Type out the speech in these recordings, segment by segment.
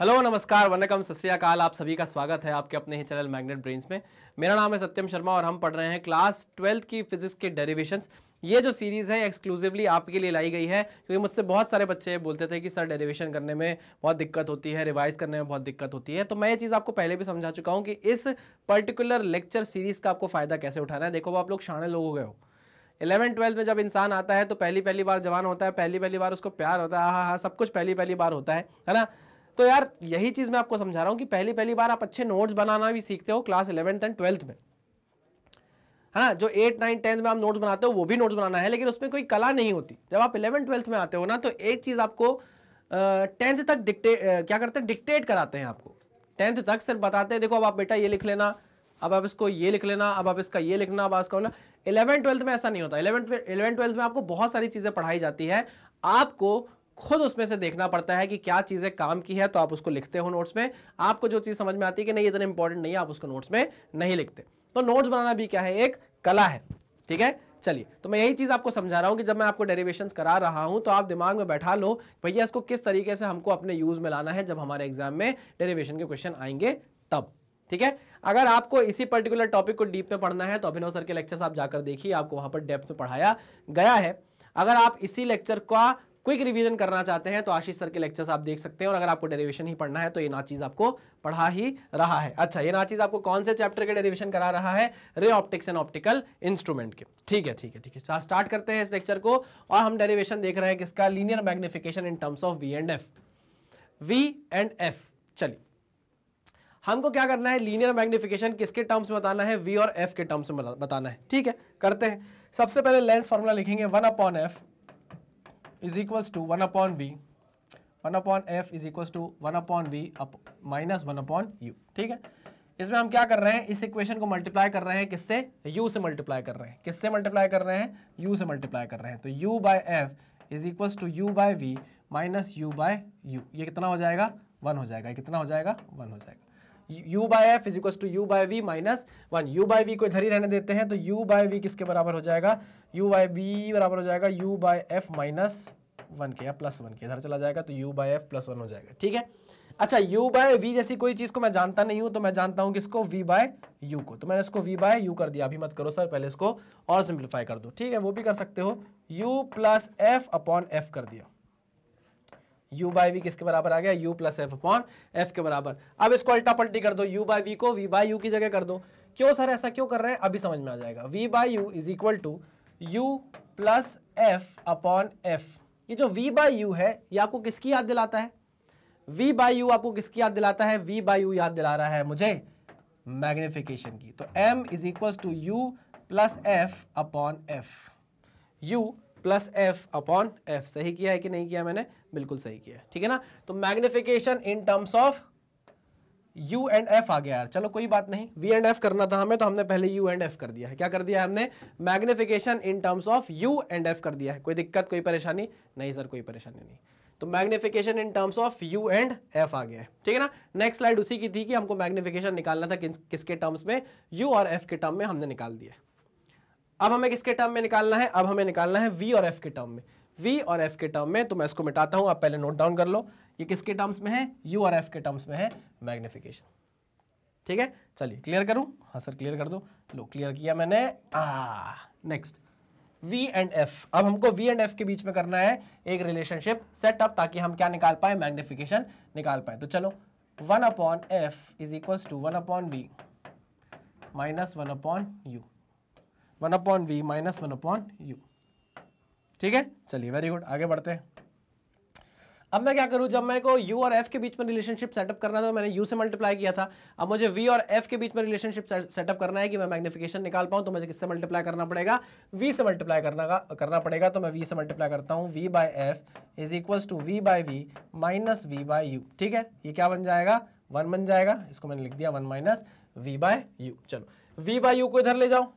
hello नमस्कार वनकम सत्याकाल आप सभी का स्वागत है आपके अपने ही चैनल मैग्नेट ब्रेन्स में मेरा नाम है सत्यम शर्मा और हम पढ़ रहे हैं क्लास ट्वेल्थ की फिजिक्स के डेरिवेशंस ये जो सीरीज़ है एक्सक्लूसिवली आपके लिए लाई गई है क्योंकि मुझसे बहुत सारे बच्चे बोलते थे कि सर डेरिवेशन करने में बहुत दिक्कत होती है रिवाइज करने में बहुत दिक्कत होती है तो मैं ये चीज़ आपको पहले भी समझा चुका हूँ कि इस पर्टिकुलर लेक्चर सीरीज़ का आपको फ़ायदा कैसे उठाना है देखो वो आप लोग शाने लोग हो गए हो इलेवन ट्वेल्थ में जब इंसान आता है तो पहली पहली बार जवान होता है पहली पहली बार उसको प्यार होता है हाँ हाँ सब कुछ पहली पहली बार होता है है ना तो यार यही चीज़ मैं आपको समझा रहा हूं कि पहली पहली बार आप अच्छे नोट्स बनाना भी सीखते हो क्लास इलेवेंथ एंड ट्वेल्थ में है ना जो एट नाइन टेंथ में आप नोट्स बनाते हो वो भी नोट्स बनाना है लेकिन उसमें कोई कला नहीं होती जब आप इलेवन ट्वेल्थ में आते हो ना तो एक चीज़ आपको टेंथ तक डिक्टे क्या करते हैं डिक्टेट कराते हैं आपको टेंथ तक सिर्फ बताते हैं देखो अब आप बेटा ये लिख लेना अब आप इसको ये लिख लेना अब आप इसका ये लिखना अब इसका बोलना इलेवन ट्वेल्थ में ऐसा नहीं होता इलेवन इलेवन ट्वेल्थ में आपको बहुत सारी चीज़ें पढ़ाई जाती है आपको खुद उसमें से देखना पड़ता है कि क्या चीज़ें काम की है तो आप उसको लिखते हो नोट्स में आपको जो चीज़ समझ में आती है कि नहीं इतना इंपॉर्टेंट नहीं है आप उसको नोट्स में नहीं लिखते तो नोट्स बनाना भी क्या है एक कला है ठीक है चलिए तो मैं यही चीज़ आपको समझा रहा हूं कि जब मैं आपको डेरिवेशन करा रहा हूं तो आप दिमाग में बैठा लो भैया इसको किस तरीके से हमको अपने यूज़ में लाना है जब हमारे एग्जाम में डेरिवेशन के क्वेश्चन आएंगे तब ठीक है अगर आपको इसी पर्टिकुलर टॉपिक को डीप में पढ़ना है तो अभिनव सर के लेक्चर आप जाकर देखिए आपको वहां पर डेप्थ में पढ़ाया गया है अगर आप इसी लेक्चर का क्विक रिवीजन करना चाहते हैं तो आशीष सर के लेक्चर्स आप देख सकते हैं और अगर आपको डेरिवेशन ही पढ़ना है तो ये ना चीज आपको पढ़ा ही रहा है अच्छा ये ना चीज आपको कौन से चैप्टर के डेरिवेशन करा रहा है ray optics and optical instrument के ठीक है ठीक है ठीक है स्टार्ट करते हैं इस लेक्चर को और हम डेरिवेशन देख रहे हैं किसका linear magnification in terms of v and f v and f चलिए हमको क्या करना है लीनियर मैग्निफिकेशन किसके टर्म्स में बताना है वी और एफ के टर्म्स में बताना है ठीक है करते हैं सबसे पहले लेंस फॉर्मूला लिखेंगे one upon f equals to to one upon 1 one upon f is to to one upon up minus one upon u ठीक है इसमें हम क्या कर रहे हैं इस इक्वेशन को मल्टीप्लाई कर रहे हैं किससे u से मल्टीप्लाई कर रहे हैं किससे मल्टीप्लाई कर रहे हैं u से मल्टीप्लाई कर रहे हैं तो u by f is equals to u by v minus u by u ये कितना हो जाएगा वन हो जाएगा कितना हो जाएगा वन हो जाएगा u by f is equal to u by v minus one u by v को इधर ही रहने देते हैं तो u बाय वी किसके बराबर हो जाएगा u बाय वी बराबर हो जाएगा u by f minus one के या प्लस वन के इधर चला जाएगा तो u by f plus one हो जाएगा ठीक है अच्छा u बाय वी जैसी कोई चीज़ को मैं जानता नहीं हूँ तो मैं जानता हूँ किसको v बाय u को तो मैंने इसको v बाय यू कर दिया अभी मत करो सर पहले इसको और सिंप्लीफाई कर दो ठीक है वो भी कर सकते हो u plus f upon f कर दिया u बाई वी किसके बराबर आ गया u plus f upon f के बराबर अब इसको अल्टा पल्टी कर दो u बाई वी को v बाई यू की जगह कर दो क्यों सर ऐसा क्यों कर रहे हैं अभी समझ में आ जाएगा v by u is equal to u plus f upon f ये जो v बाई यू है ये आपको किसकी याद दिलाता है v बाई यू आपको किसकी याद दिलाता है v बाई यू याद दिला रहा है मुझे मैग्निफिकेशन की तो m is equal to u plus f upon f u plus f upon f सही किया है कि नहीं किया मैंने बिल्कुल सही किया ठीक है ना तो magnification in terms of U and F आ गया यार चलो कोई बात नहीं V एंड F करना था हमें तो हमने पहले U एंड F कर दिया है क्या कर दिया है हमने magnification in terms of U and F कर दिया है कोई दिक्कत कोई परेशानी नहीं सर कोई परेशानी नहीं तो magnification in terms of U and F आ गया है ठीक है ना नेक्स्ट स्लाइड उसी की थी कि हमको मैग्निफिकेशन निकालना था किस, किसके टर्म्स में U और F के टर्म में हमने निकाल दिया अब हमें किसके टर्म में निकालना है अब हमें निकालना है वी और एफ के टर्म में वी और एफ के टर्म में तो मैं इसको मिटाता हूं आप पहले नोट डाउन कर लो ये किसके टर्म्स में है यू और एफ के टर्म्स में है मैग्निफिकेशन ठीक है चलिए क्लियर करूं हाँ सर क्लियर कर दो लो क्लियर किया मैंने नेक्स्ट वी एंड एफ अब हमको वी एंड एफ के बीच में करना है एक रिलेशनशिप सेटअप ताकि हम क्या निकाल पाए मैग्निफिकेशन निकाल पाए तो चलो one upon f is equal to one upon v minus one upon u one upon v minus one upon u ठीक है चलिए वेरी गुड आगे बढ़ते हैं अब मैं क्या करूं जब मेरे को U और F के बीच में रिलेशनशिप सेटअप करना था मैंने U से मल्टीप्लाई किया था अब मुझे V और F के बीच में रिलेशनशिप सेटअप करना है कि मैं मैग्निफिकेशन निकाल पाऊं तो मुझे किससे मल्टीप्लाई करना पड़ेगा V से मल्टीप्लाई करना का करना पड़ेगा तो मैं V से मल्टीप्लाई करता हूं V by f is equal to v by v minus v by u ठीक है ये क्या बन जाएगा वन बन जाएगा इसको मैंने लिख दिया one minus v by u चलो वी बाई यू को इधर ले जाओ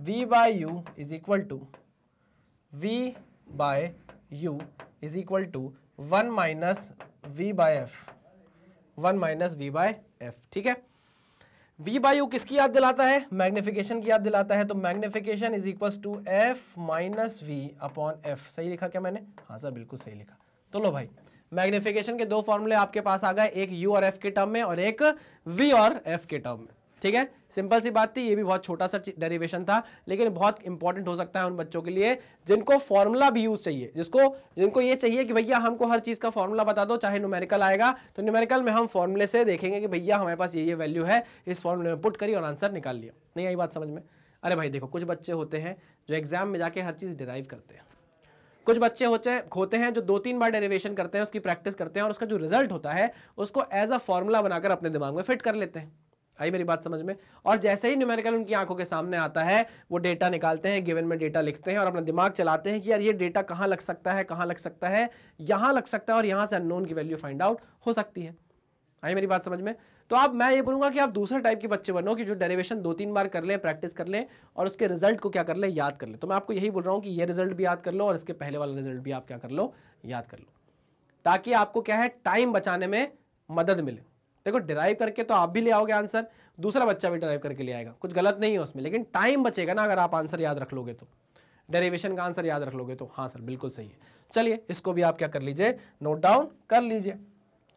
v by u is equal to v by u is equal to one minus v by f 1 minus v by f ठीक है v by u किसकी याद दिलाता है मैग्निफिकेशन की याद दिलाता है तो magnification is equal to f minus v upon f सही लिखा क्या मैंने हाँ सर बिल्कुल सही लिखा तो लो भाई मैग्निफिकेशन के दो फॉर्मूले आपके पास आ गए एक यू और एफ के टर्म में और एक वी और एफ के टर्म में ठीक है सिंपल सी बात थी ये भी बहुत छोटा सा डेरिवेशन था लेकिन बहुत इंपॉर्टेंट हो सकता है उन बच्चों के लिए जिनको फॉर्मूला भी यूज चाहिए जिसको जिनको ये चाहिए कि भैया हमको हर चीज़ का फॉर्मूला बता दो चाहे न्यूमेरिकल आएगा तो न्यूमेरिकल में हम फॉर्मूले से देखेंगे कि भैया हमारे पास ये ये वैल्यू है इस फॉर्मूले में पुट करिए और आंसर निकाल लिया नहीं आई बात समझ में अरे भाई देखो कुछ बच्चे होते हैं जो एग्जाम में जाके हर चीज़ डिराइव करते हैं कुछ बच्चे होते होते हैं जो दो तीन बार डेरिवेशन करते हैं उसकी प्रैक्टिस करते हैं और उसका जो रिजल्ट होता है उसको एज अ फॉर्मूला बनाकर अपने दिमाग में फिट कर लेते हैं आई मेरी बात समझ में और जैसे ही न्यूमेरिकल उनकी आंखों के सामने आता है वो डेटा निकालते हैं गिवन में डेटा लिखते हैं और अपना दिमाग चलाते हैं कि यार ये डेटा कहाँ लग सकता है कहाँ लग सकता है यहाँ लग सकता है और यहाँ से अननोन की वैल्यू फाइंड आउट हो सकती है आई मेरी बात समझ में तो आप मैं ये बोलूँगा कि आप दूसरे टाइप के बच्चे बनो कि जो डेरेवेशन दो तीन बार कर लें प्रैक्टिस कर लें और उसके रिजल्ट को क्या कर लें याद कर लें तो मैं आपको यही बोल रहा हूँ कि ये रिजल्ट भी याद कर लो और इसके पहले वाला रिजल्ट भी आप क्या कर लो याद कर लो ताकि आपको क्या है टाइम बचाने में मदद मिले देखो डिराइव करके तो आप भी ले आओगे आंसर दूसरा बच्चा भी डिराइव करके ले आएगा कुछ गलत नहीं है उसमें लेकिन टाइम बचेगा ना अगर आप आंसर याद रख लोगे तो डेरिवेशन का आंसर याद रख लोगे तो हाँ सर बिल्कुल सही है चलिए इसको भी आप क्या कर लीजिए नोट डाउन कर लीजिए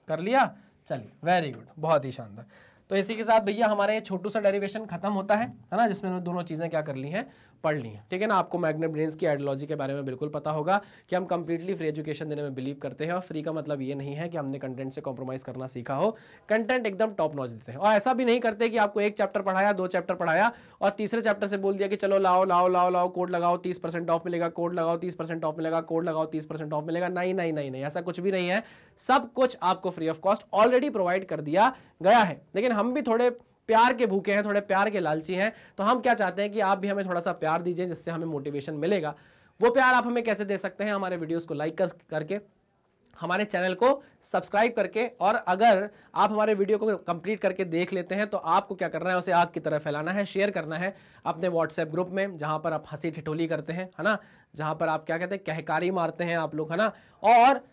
कर लिया चलिए वेरी गुड बहुत ही शानदार तो इसी के साथ भैया हमारा ये छोटू सा डेरिवेशन खत्म होता है है ना जिसमें दोनों चीज़ें क्या कर ली हैं पढ़ ली हैं ठीक है ना आपको मैग्नेट ब्रेन्स की आइडियोलॉजी के बारे में बिल्कुल पता होगा कि हम कंप्लीटली फ्री एजुकेशन देने में बिलीव करते हैं और फ्री का मतलब ये नहीं है कि हमने कंटेंट से कॉम्प्रोमाइज़ करना सीखा हो कंटेंट एकदम टॉप नॉच देते हैं और ऐसा भी नहीं करते कि आपको एक चैप्टर पढ़ाया दो चैप्टर पढ़ाया और तीसरे चैप्टर से बोल दिया कि चलो लाओ लाओ लाओ लाओ कोड लगाओ तीस परसेंट ऑफ मिलेगा कोड लगाओ तीस परसेंट ऑफ मिलेगा कोड लगाओ तीस परसेंट ऑफ मिलेगा नहीं नहीं नहीं नहीं ऐसा कुछ भी नहीं है सब कुछ आपको free of cost already provide कर दिया गया है लेकिन हम भी थोड़े प्यार के भूखे हैं थोड़े प्यार के लालची हैं तो हम क्या चाहते हैं कि आप भी हमें थोड़ा सा प्यार दीजिए जिससे हमें मोटिवेशन मिलेगा वो प्यार आप हमें कैसे दे सकते हैं हमारे वीडियोस को लाइक कर, करके हमारे चैनल को सब्सक्राइब करके और अगर आप हमारे वीडियो को कंप्लीट करके देख लेते हैं तो आपको क्या करना है उसे आग की तरह फैलाना है शेयर करना है अपने व्हाट्सएप ग्रुप में जहाँ पर आप हंसी ठिठोली करते हैं है ना जहाँ पर आप क्या कहते हैं कहकारी मारते हैं आप लोग है ना और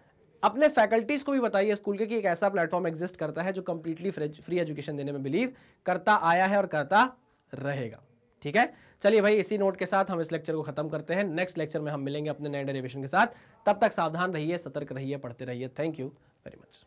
अपने फैकल्टीज को भी बताइए स्कूल के कि एक ऐसा प्लेटफॉर्म एग्जिस्ट करता है जो कंप्लीटली फ्री एजुकेशन देने में बिलीव करता आया है और करता रहेगा ठीक है चलिए भाई इसी नोट के साथ हम इस लेक्चर को खत्म करते हैं नेक्स्ट लेक्चर में हम मिलेंगे अपने नए डेरिवेशन के साथ तब तक सावधान रहिए सतर्क रहिए पढ़ते रहिए थैंक यू वेरी मच